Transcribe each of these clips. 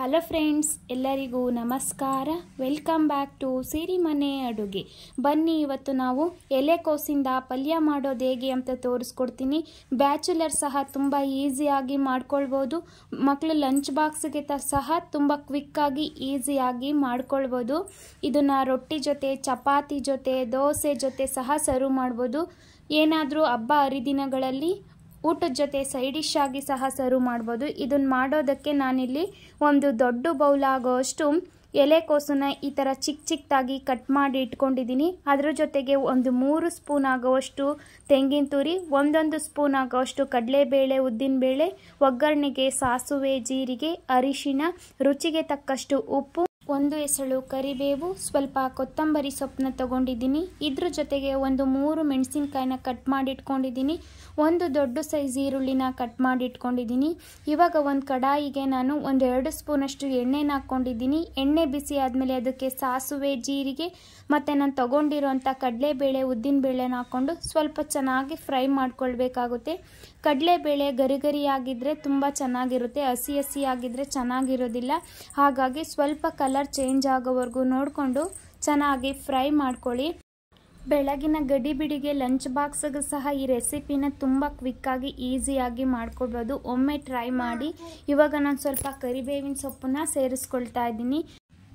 hello friends ಎಲ್ಲರಿಗೂ ನಮಸ್ಕಾರ welcome back to Sirimane ಅಡುಗೆ ಬನ್ನಿ ಇವತ್ತು ನಾವು ಎಲೆಕೋಸಿಂದ ಪಲ್ಯ ಮಾಡೋದು ಹೇಗೆ ಅಂತ ತೋರಿಸ್ಕೊಡ್ತೀನಿ ಬ್ಯಾಚುಲರ್ ಸಹ ತುಂಬ ಈಸಿಯಾಗಿ ಮಾಡ್ಕೊಳ್ಬೋದು ಮಕ್ಕಳು ಲಂಚ್ ಬಾಕ್ಸ್ಗೆ ಸಹ ತುಂಬ ಕ್ವಿಕ್ಕಾಗಿ ಈಸಿಯಾಗಿ ಮಾಡ್ಕೊಳ್ಬೋದು ಇದನ್ನು ರೊಟ್ಟಿ ಜೊತೆ ಚಪಾತಿ ಜೊತೆ ದೋಸೆ ಜೊತೆ ಸಹ ಸರ್ವ್ ಮಾಡ್ಬೋದು ಏನಾದರೂ ಹಬ್ಬ ಹರಿದಿನಗಳಲ್ಲಿ ಊಟದ ಜೊತೆ ಸೈಡ್ ಡಿಶ್ ಆಗಿ ಸಹ ಸರ್ವ್ ಮಾಡ್ಬೋದು ಇದನ್ನ ಮಾಡೋದಕ್ಕೆ ನಾನಿಲ್ಲಿ ಒಂದು ದೊಡ್ಡ ಬೌಲ್ ಆಗೋಷ್ಟು ಎಲೆಕೋಸನ್ನ ಈ ಥರ ಚಿಕ್ಕ ಚಿಕ್ಕದಾಗಿ ಕಟ್ ಮಾಡಿ ಇಟ್ಕೊಂಡಿದ್ದೀನಿ ಅದರ ಜೊತೆಗೆ ಒಂದು ಮೂರು ಸ್ಪೂನ್ ಆಗೋವಷ್ಟು ತೆಂಗಿನ ತುರಿ ಒಂದೊಂದು ಸ್ಪೂನ್ ಆಗೋವಷ್ಟು ಕಡಲೆಬೇಳೆ ಉದ್ದಿನಬೇಳೆ ಒಗ್ಗರಣೆಗೆ ಸಾಸುವೆ ಜೀರಿಗೆ ಅರಿಶಿನ ರುಚಿಗೆ ತಕ್ಕಷ್ಟು ಉಪ್ಪು ಒಂದು ಎಸಳು ಕರಿಬೇವು ಸ್ವಲ್ಪ ಕೊತ್ತಂಬರಿ ಸೊಪ್ಪನ್ನ ತಗೊಂಡಿದ್ದೀನಿ ಇದ್ರ ಜೊತೆಗೆ ಒಂದು ಮೂರು ಮೆಣಸಿನ್ಕಾಯಿನ ಕಟ್ ಮಾಡಿಟ್ಕೊಂಡಿದ್ದೀನಿ ಒಂದು ದೊಡ್ಡ ಸೈಜ್ ಈರುಳ್ಳಿನ ಕಟ್ ಮಾಡಿಟ್ಕೊಂಡಿದ್ದೀನಿ ಇವಾಗ ಒಂದು ಕಡಾಯಿಗೆ ನಾನು ಒಂದು ಎರಡು ಸ್ಪೂನಷ್ಟು ಎಣ್ಣೆನ ಹಾಕ್ಕೊಂಡಿದ್ದೀನಿ ಎಣ್ಣೆ ಬಿಸಿ ಆದಮೇಲೆ ಅದಕ್ಕೆ ಸಾಸುವೆ ಜೀರಿಗೆ ಮತ್ತು ನಾನು ತೊಗೊಂಡಿರೋಂಥ ಕಡಲೆಬೇಳೆ ಉದ್ದಿನಬೇಳೆನ ಹಾಕ್ಕೊಂಡು ಸ್ವಲ್ಪ ಚೆನ್ನಾಗಿ ಫ್ರೈ ಮಾಡ್ಕೊಳ್ಬೇಕಾಗುತ್ತೆ ಕಡಲೆಬೇಳೆ ಗರಿಗರಿಯಾಗಿದ್ದರೆ ತುಂಬ ಚೆನ್ನಾಗಿರುತ್ತೆ ಹಸಿ ಹಸಿಯಾಗಿದ್ದರೆ ಚೆನ್ನಾಗಿರೋದಿಲ್ಲ ಹಾಗಾಗಿ ಸ್ವಲ್ಪ ಕಲರ್ ಚೇಂಜ್ ಆಗೋವರೆಗೂ ನೋಡಿಕೊಂಡು ಚೆನ್ನಾಗಿ ಫ್ರೈ ಮಾಡ್ಕೊಳ್ಳಿ ಬೆಳಗಿನ ಗಡಿಬಿಡಿಗೆ ಲಂಚ್ ಬಾಕ್ಸ್ಗೂ ಸಹ ಈ ರೆಸಿಪಿನ ತುಂಬ ಕ್ವಿಕ್ಕಾಗಿ ಈಸಿಯಾಗಿ ಮಾಡ್ಕೊಳ್ಬೋದು ಒಮ್ಮೆ ಟ್ರೈ ಮಾಡಿ ಇವಾಗ ನಾನು ಸ್ವಲ್ಪ ಕರಿಬೇವಿನ ಸೊಪ್ಪನ್ನ ಸೇರಿಸ್ಕೊಳ್ತಾ ಇದ್ದೀನಿ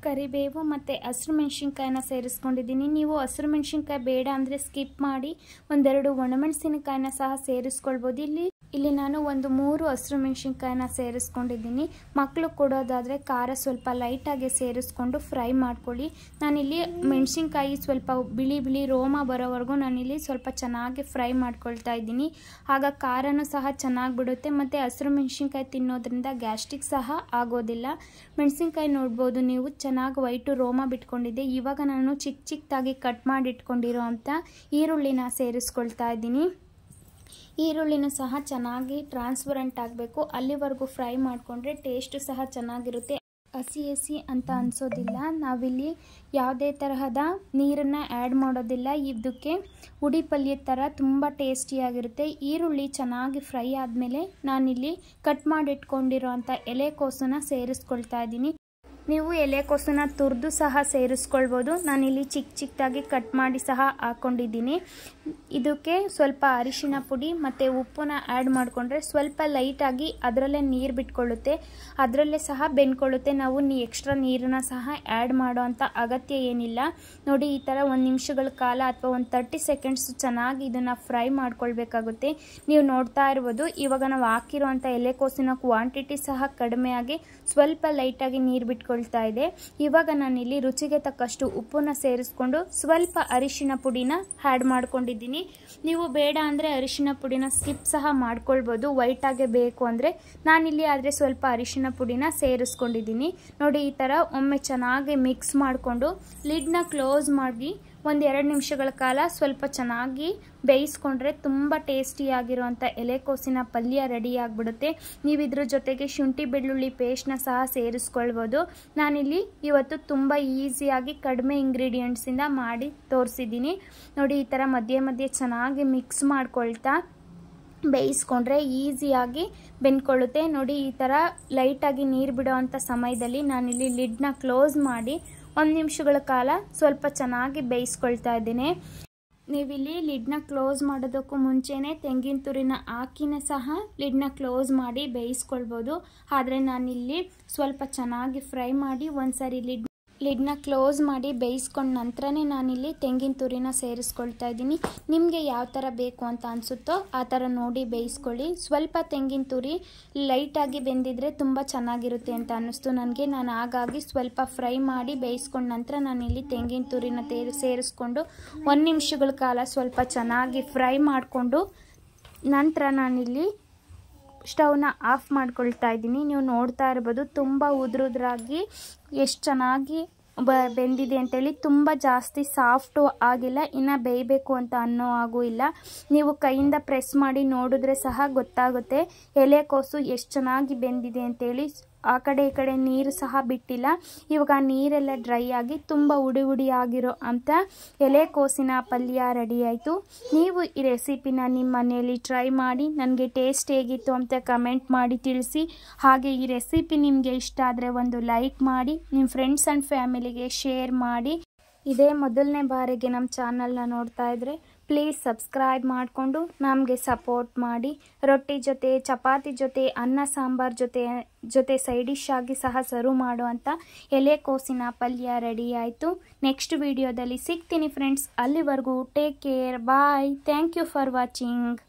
ಕರಿಬೇವು ಮತ್ತೆ ಹಸಿರು ಮೆಣಸಿನ್ಕಾಯಿನ ಸೇರಿಸ್ಕೊಂಡಿದ್ದೀನಿ ನೀವು ಹಸಿರು ಮೆಣಸಿನ್ಕಾಯಿ ಬೇಡ ಅಂದರೆ ಸ್ಕಿಪ್ ಮಾಡಿ ಒಂದೆರಡು ಒಣಮೆಣಸಿನಕಾಯಿನ ಸಹ ಸೇರಿಸ್ಕೊಳ್ಬೋದು ಇಲ್ಲಿ ಇಲ್ಲಿ ನಾನು ಒಂದು ಮೂರು ಹಸಿರು ಮೆಣಸಿನ್ಕಾಯಿನ ಸೇರಿಸ್ಕೊಂಡಿದ್ದೀನಿ ಮಕ್ಕಳು ಕೊಡೋದಾದರೆ ಖಾರ ಸ್ವಲ್ಪ ಲೈಟಾಗಿ ಸೇರಿಸ್ಕೊಂಡು ಫ್ರೈ ಮಾಡ್ಕೊಳ್ಳಿ ನಾನಿಲ್ಲಿ ಮೆಣಸಿನ್ಕಾಯಿ ಸ್ವಲ್ಪ ಬಿಳಿ ಬಿಳಿ ರೋಮ ಬರೋವರೆಗೂ ನಾನಿಲ್ಲಿ ಸ್ವಲ್ಪ ಚೆನ್ನಾಗಿ ಫ್ರೈ ಮಾಡ್ಕೊಳ್ತಾ ಇದ್ದೀನಿ ಆಗ ಖಾರನೂ ಸಹ ಚೆನ್ನಾಗಿ ಬಿಡುತ್ತೆ ಮತ್ತು ಹಸಿರು ಮೆಣಸಿನ್ಕಾಯಿ ತಿನ್ನೋದ್ರಿಂದ ಗ್ಯಾಸ್ಟ್ರಿಕ್ ಸಹ ಆಗೋದಿಲ್ಲ ಮೆಣಸಿನ್ಕಾಯಿ ನೋಡ್ಬೋದು ನೀವು ಚೆನ್ನಾಗಿ ವೈಟು ರೋಮ ಬಿಟ್ಕೊಂಡಿದ್ದೆ ಇವಾಗ ನಾನು ಚಿಕ್ಕ ಚಿಕ್ಕದಾಗಿ ಕಟ್ ಮಾಡಿಟ್ಕೊಂಡಿರೋ ಅಂಥ ಈರುಳ್ಳಿನ ಸೇರಿಸ್ಕೊಳ್ತಾ ಇದ್ದೀನಿ ಈರುಳ್ಳಿನೂ ಸಹ ಚೆನ್ನಾಗಿ ಟ್ರಾನ್ಸ್ಪರೆಂಟ್ ಆಗಬೇಕು ಅಲ್ಲಿವರೆಗೂ ಫ್ರೈ ಮಾಡಿಕೊಂಡ್ರೆ ಟೇಸ್ಟು ಸಹ ಚೆನ್ನಾಗಿರುತ್ತೆ ಹಸಿ ಹಸಿ ಅಂತ ಅನಿಸೋದಿಲ್ಲ ನಾವಿಲ್ಲಿ ಯಾವುದೇ ತರಹದ ನೀರನ್ನು ಆ್ಯಡ್ ಮಾಡೋದಿಲ್ಲ ಇದಕ್ಕೆ ಉಡಿ ಪಲ್ಯ ಥರ ತುಂಬ ಟೇಸ್ಟಿಯಾಗಿರುತ್ತೆ ಈರುಳ್ಳಿ ಚೆನ್ನಾಗಿ ಫ್ರೈ ಆದಮೇಲೆ ನಾನಿಲ್ಲಿ ಕಟ್ ಮಾಡಿಟ್ಕೊಂಡಿರೋ ಅಂಥ ಎಲೆಕೋಸನ್ನು ಸೇರಿಸ್ಕೊಳ್ತಾ ಇದ್ದೀನಿ ನೀವು ಎಲೆಕೋಸನ್ನ ತುರಿದು ಸಹ ಸೇರಿಸ್ಕೊಳ್ಬೋದು ನಾನಿಲ್ಲಿ ಚಿಕ್ಕ ಚಿಕ್ಕದಾಗಿ ಕಟ್ ಮಾಡಿ ಸಹ ಹಾಕ್ಕೊಂಡಿದ್ದೀನಿ ಇದಕ್ಕೆ ಸ್ವಲ್ಪ ಅರಿಶಿನ ಪುಡಿ ಮತ್ತು ಉಪ್ಪನ್ನ ಆ್ಯಡ್ ಮಾಡಿಕೊಂಡ್ರೆ ಸ್ವಲ್ಪ ಲೈಟಾಗಿ ಅದರಲ್ಲೇ ನೀರು ಬಿಟ್ಕೊಳ್ಳುತ್ತೆ ಅದರಲ್ಲೇ ಸಹ ಬೆಂದ್ಕೊಳ್ಳುತ್ತೆ ನಾವು ನೀ ಎಕ್ಸ್ಟ್ರಾ ನೀರನ್ನ ಸಹ ಆ್ಯಡ್ ಮಾಡೋ ಅಗತ್ಯ ಏನಿಲ್ಲ ನೋಡಿ ಈ ಥರ ಒಂದು ನಿಮಿಷಗಳ ಕಾಲ ಅಥವಾ ಒಂದು ತರ್ಟಿ ಸೆಕೆಂಡ್ಸ್ ಚೆನ್ನಾಗಿ ಇದನ್ನು ಫ್ರೈ ಮಾಡ್ಕೊಳ್ಬೇಕಾಗುತ್ತೆ ನೀವು ನೋಡ್ತಾ ಇರ್ಬೋದು ಇವಾಗ ನಾವು ಹಾಕಿರೋ ಅಂಥ ಎಲೆಕೋಸಿನ ಕ್ವಾಂಟಿಟಿ ಸಹ ಆಗಿ ಸ್ವಲ್ಪ ಲೈಟಾಗಿ ನೀರು ಬಿಟ್ಕೊಳ್ಳಿ ಸೇರಿಸ್ಕೊಳ್ತಾ ಇದೆ ಇವಾಗ ನಾನಿಲ್ಲಿ ರುಚಿಗೆ ತಕ್ಕಷ್ಟು ಉಪ್ಪನ್ನ ಸೇರಿಸ್ಕೊಂಡು ಸ್ವಲ್ಪ ಅರಿಶಿನ ಪುಡಿನ ಹ್ಯಾಡ್ ಮಾಡ್ಕೊಂಡಿದ್ದೀನಿ ನೀವು ಬೇಡ ಅಂದರೆ ಅರಿಶಿನ ಪುಡಿನ ಸ್ಕಿಪ್ ಸಹ ಮಾಡ್ಕೊಳ್ಬೋದು ವೈಟಾಗೆ ಬೇಕು ಅಂದರೆ ನಾನಿಲ್ಲಿ ಆದರೆ ಸ್ವಲ್ಪ ಅರಿಶಿನ ಪುಡಿನ ಸೇರಿಸ್ಕೊಂಡಿದ್ದೀನಿ ನೋಡಿ ಈ ಥರ ಒಮ್ಮೆ ಚೆನ್ನಾಗಿ ಮಿಕ್ಸ್ ಮಾಡಿಕೊಂಡು ಲಿಡ್ನ ಕ್ಲೋಸ್ ಮಾಡಿ ಒಂದೆರಡು ನಿಮಿಷಗಳ ಕಾಲ ಸ್ವಲ್ಪ ಚೆನ್ನಾಗಿ ಬೇಯಿಸ್ಕೊಂಡ್ರೆ ತುಂಬ ಟೇಸ್ಟಿಯಾಗಿರುವಂಥ ಎಲೆಕೋಸಿನ ಪಲ್ಯ ರೆಡಿ ಆಗಿಬಿಡುತ್ತೆ ನೀವು ಇದ್ರ ಜೊತೆಗೆ ಶುಂಠಿ ಬೆಳ್ಳುಳ್ಳಿ ಪೇಸ್ಟ್ನ ಸಹ ಸೇರಿಸ್ಕೊಳ್ಬೋದು ನಾನಿಲ್ಲಿ ಇವತ್ತು ತುಂಬ ಈಸಿಯಾಗಿ ಕಡಿಮೆ ಇಂಗ್ರೀಡಿಯೆಂಟ್ಸಿಂದ ಮಾಡಿ ತೋರಿಸಿದ್ದೀನಿ ನೋಡಿ ಈ ಥರ ಮಧ್ಯೆ ಮಧ್ಯೆ ಚೆನ್ನಾಗಿ ಮಿಕ್ಸ್ ಮಾಡ್ಕೊಳ್ತಾ ಬೇಯಿಸ್ಕೊಂಡ್ರೆ ಈಸಿಯಾಗಿ ಬೆಂದ್ಕೊಳ್ಳುತ್ತೆ ನೋಡಿ ಈ ಥರ ಲೈಟಾಗಿ ನೀರು ಬಿಡೋ ಸಮಯದಲ್ಲಿ ನಾನಿಲ್ಲಿ ಲಿಡ್ನ ಕ್ಲೋಸ್ ಮಾಡಿ ಒಂದು ನಿಮಿಷಗಳ ಕಾಲ ಸ್ವಲ್ಪ ಚೆನ್ನಾಗಿ ಬೇಯಿಸ್ಕೊಳ್ತಾ ಇದ್ದೀನಿ ನೀವಿಲ್ಲಿ ಲಿಡ್ನ ಕ್ಲೋಸ್ ಮಾಡೋದಕ್ಕೂ ಮುಂಚೆನೆ ತೆಂಗಿನ ತುರಿನ ಹಾಕಿನ ಸಹ ಲಿಡ್ನ ಕ್ಲೋಸ್ ಮಾಡಿ ಬೇಯಿಸ್ಕೊಳ್ಬೋದು ಆದರೆ ನಾನಿಲ್ಲಿ ಸ್ವಲ್ಪ ಚೆನ್ನಾಗಿ ಫ್ರೈ ಮಾಡಿ ಒಂದು ಸಾರಿ ಲಿಡ್ ಲಿಡ್ನ ಕ್ಲೋಸ್ ಮಾಡಿ ಬೇಯಿಸ್ಕೊಂಡ ನಂತರನೇ ನಾನಿಲ್ಲಿ ತೆಂಗಿನ ತುರಿನ ಸೇರಿಸ್ಕೊಳ್ತಾ ಇದ್ದೀನಿ ನಿಮಗೆ ಯಾವ ಥರ ಬೇಕು ಅಂತ ಅನಿಸುತ್ತೋ ಆ ಥರ ನೋಡಿ ಬೇಯಿಸ್ಕೊಳ್ಳಿ ಸ್ವಲ್ಪ ತೆಂಗಿನ ತುರಿ ಲೈಟಾಗಿ ಬೆಂದಿದ್ರೆ ತುಂಬ ಚೆನ್ನಾಗಿರುತ್ತೆ ಅಂತ ಅನ್ನಿಸ್ತು ನನಗೆ ನಾನು ಹಾಗಾಗಿ ಸ್ವಲ್ಪ ಫ್ರೈ ಮಾಡಿ ಬೇಯಿಸ್ಕೊಂಡ ನಂತರ ನಾನಿಲ್ಲಿ ತೆಂಗಿನ ತುರಿನ ತೇರಿ ಸೇರಿಸ್ಕೊಂಡು ಒಂದು ನಿಮಿಷಗಳ ಕಾಲ ಸ್ವಲ್ಪ ಚೆನ್ನಾಗಿ ಫ್ರೈ ಮಾಡಿಕೊಂಡು ನಂತರ ನಾನಿಲ್ಲಿ ಸ್ಟವ್ನ ಆಫ್ ಮಾಡ್ಕೊಳ್ತಾ ಇದ್ದೀನಿ ನೀವು ನೋಡ್ತಾ ಇರ್ಬೋದು ತುಂಬ ಉದುರುದ್ರಾಗಿ ಎಷ್ಟು ಚೆನ್ನಾಗಿ ಬ ಬೆಂದಿದೆ ಅಂತೇಳಿ ತುಂಬ ಜಾಸ್ತಿ ಸಾಫ್ಟು ಆಗಿಲ್ಲ ಇನ್ನು ಬೇಯಬೇಕು ಅಂತ ಅನ್ನೋ ಹಾಗೂ ಇಲ್ಲ ನೀವು ಕೈಯಿಂದ ಪ್ರೆಸ್ ಮಾಡಿ ನೋಡಿದ್ರೆ ಸಹ ಗೊತ್ತಾಗುತ್ತೆ ಎಲೆಕೋಸು ಎಷ್ಟು ಚೆನ್ನಾಗಿ ಬೆಂದಿದೆ ಅಂತೇಳಿ ಆ ಕಡೆ ಈ ಕಡೆ ನೀರು ಸಹ ಬಿಟ್ಟಿಲ್ಲ ಇವಾಗ ನೀರೆಲ್ಲ ಡ್ರೈ ಆಗಿ ತುಂಬ ಉಡಿ ಉಡಿ ಆಗಿರೋ ಅಂಥ ಎಲೆಕೋಸಿನ ಪಲ್ಯ ರೆಡಿ ಆಯಿತು ನೀವು ಈ ರೆಸಿಪಿನ ನಿಮ್ಮ ಮನೆಯಲ್ಲಿ ಟ್ರೈ ಮಾಡಿ ನನಗೆ ಟೇಸ್ಟ್ ಹೇಗಿತ್ತು ಅಂತ ಕಮೆಂಟ್ ಮಾಡಿ ತಿಳಿಸಿ ಹಾಗೆ ಈ ರೆಸಿಪಿ ನಿಮಗೆ ಇಷ್ಟ ಆದರೆ ಒಂದು ಲೈಕ್ ಮಾಡಿ ನಿಮ್ಮ ಫ್ರೆಂಡ್ಸ್ ಆ್ಯಂಡ್ ಫ್ಯಾಮಿಲಿಗೆ ಶೇರ್ ಮಾಡಿ ಇದೇ ಮೊದಲನೇ ಬಾರಿಗೆ ನಮ್ಮ ಚಾನಲ್ನ ನೋಡ್ತಾ ಇದ್ರೆ ಪ್ಲೀಸ್ ಸಬ್ಸ್ಕ್ರೈಬ್ ಮಾಡಿಕೊಂಡು ನಮಗೆ ಸಪೋರ್ಟ್ ಮಾಡಿ ರೊಟ್ಟಿ ಜೊತೆ ಚಪಾತಿ ಜೊತೆ ಅನ್ನ ಸಾಂಬಾರ್ ಜೊತೆ ಜೊತೆ ಸೈಡ್ ಆಗಿ ಸಹ ಸರ್ವ್ ಮಾಡುವಂಥ ಎಲೆಕೋಸಿನ ಪಲ್ಯ ರೆಡಿ ಆಯಿತು ನೆಕ್ಸ್ಟ್ ವಿಡಿಯೋದಲ್ಲಿ ಸಿಗ್ತೀನಿ ಫ್ರೆಂಡ್ಸ್ ಅಲ್ಲಿವರೆಗೂ take care bye thank you for watching